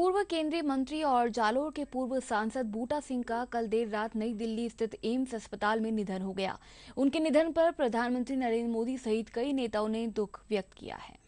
पूर्व केंद्रीय मंत्री और जालोर के पूर्व सांसद बूटा सिंह का कल देर रात नई दिल्ली स्थित एम्स अस्पताल में निधन हो गया उनके निधन पर प्रधानमंत्री नरेंद्र मोदी सहित कई नेताओं ने दुख व्यक्त किया है